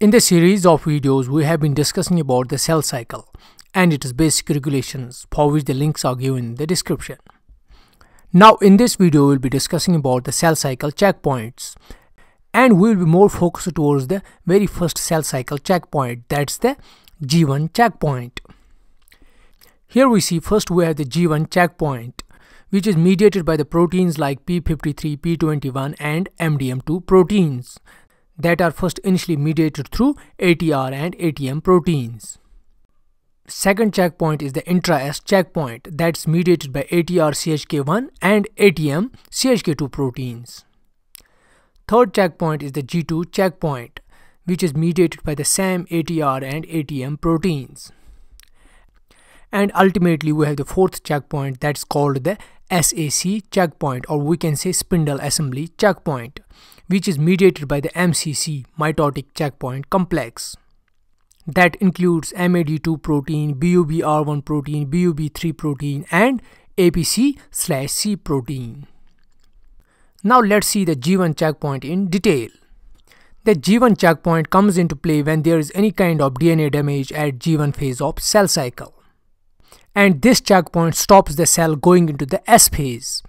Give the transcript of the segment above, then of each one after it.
In this series of videos, we have been discussing about the cell cycle and its basic regulations for which the links are given in the description. Now in this video, we'll be discussing about the cell cycle checkpoints and we'll be more focused towards the very first cell cycle checkpoint that's the G1 checkpoint. Here we see first we have the G1 checkpoint which is mediated by the proteins like P53, P21 and MDM2 proteins that are first initially mediated through ATR and ATM proteins. Second checkpoint is the intra-S checkpoint that's mediated by ATR CHK1 and ATM CHK2 proteins. Third checkpoint is the G2 checkpoint, which is mediated by the SAM ATR and ATM proteins and ultimately we have the fourth checkpoint that's called the SAC checkpoint or we can say spindle assembly checkpoint which is mediated by the MCC mitotic checkpoint complex that includes MAD2 protein, BUBR1 protein, BUB3 protein and APC slash C protein. Now let's see the G1 checkpoint in detail. The G1 checkpoint comes into play when there is any kind of DNA damage at G1 phase of cell cycle and this checkpoint stops the cell going into the S phase.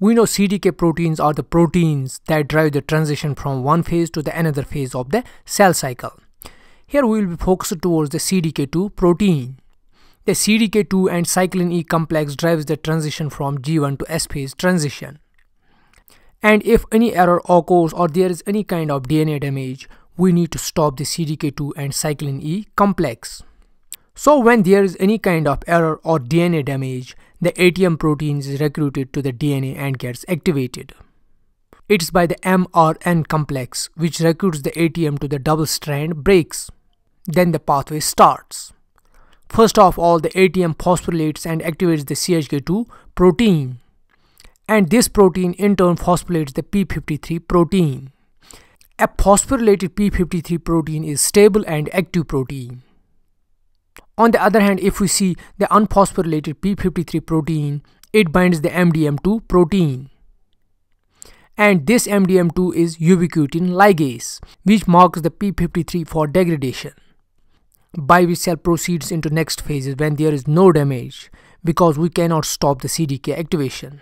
We know CDK proteins are the proteins that drive the transition from one phase to the another phase of the cell cycle. Here we will be focused towards the CDK2 protein. The CDK2 and cyclin E complex drives the transition from G1 to S phase transition. And if any error occurs or there is any kind of DNA damage, we need to stop the CDK2 and cyclin E complex. So when there is any kind of error or DNA damage, the ATM protein is recruited to the DNA and gets activated. It's by the MRN complex which recruits the ATM to the double strand breaks. Then the pathway starts. First of all, the ATM phosphorylates and activates the CHK2 protein. And this protein in turn phosphorylates the P53 protein. A phosphorylated P53 protein is stable and active protein. On the other hand, if we see the unphosphorylated p53 protein, it binds the MDM2 protein. And this MDM2 is ubiquitin ligase, which marks the p53 for degradation. By which cell proceeds into next phases when there is no damage, because we cannot stop the CDK activation.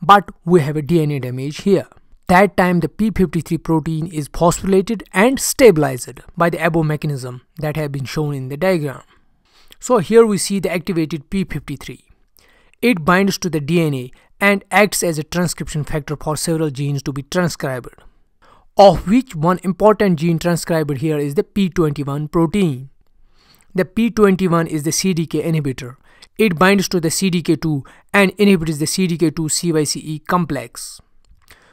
But we have a DNA damage here that time the P53 protein is phosphorylated and stabilized by the above mechanism that have been shown in the diagram. So here we see the activated P53. It binds to the DNA and acts as a transcription factor for several genes to be transcribed, of which one important gene transcribed here is the P21 protein. The P21 is the CDK inhibitor. It binds to the CDK2 and inhibits the CDK2 CYCE complex.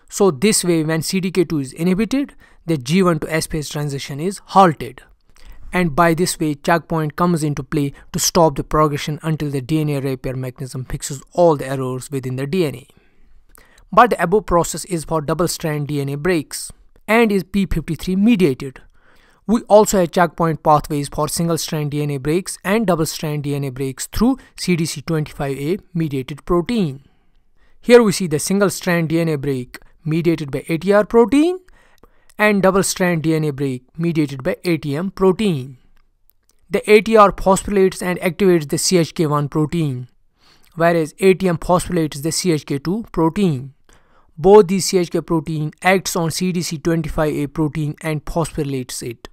So this way when CDK2 is inhibited, the G1 to S phase transition is halted. And by this way checkpoint comes into play to stop the progression until the DNA repair mechanism fixes all the errors within the DNA. But the above process is for double-strand DNA breaks and is p53 mediated. We also have checkpoint pathways for single-strand DNA breaks and double-strand DNA breaks through CDC25A mediated protein. Here we see the single-strand DNA break mediated by ATR protein and double-strand DNA break mediated by ATM protein. The ATR phosphorylates and activates the CHK1 protein, whereas ATM phosphorylates the CHK2 protein. Both these CHK protein acts on CDC25A protein and phosphorylates it,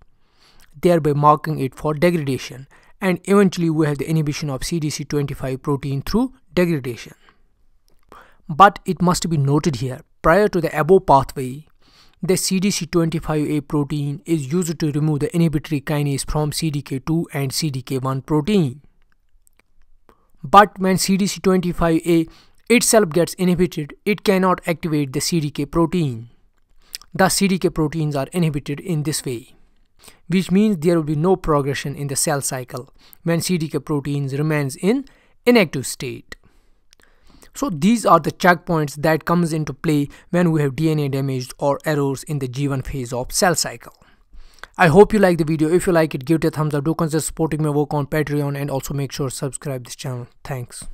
thereby marking it for degradation. And eventually we have the inhibition of CDC25 protein through degradation. But it must be noted here Prior to the above pathway, the CDC25A protein is used to remove the inhibitory kinase from CDK2 and CDK1 protein. But when CDC25A itself gets inhibited, it cannot activate the CDK protein. The CDK proteins are inhibited in this way, which means there will be no progression in the cell cycle when CDK proteins remains in inactive state. So these are the checkpoints that comes into play when we have DNA damage or errors in the G1 phase of cell cycle. I hope you like the video. If you like it, give it a thumbs up. Do consider supporting my work on Patreon and also make sure subscribe this channel. Thanks.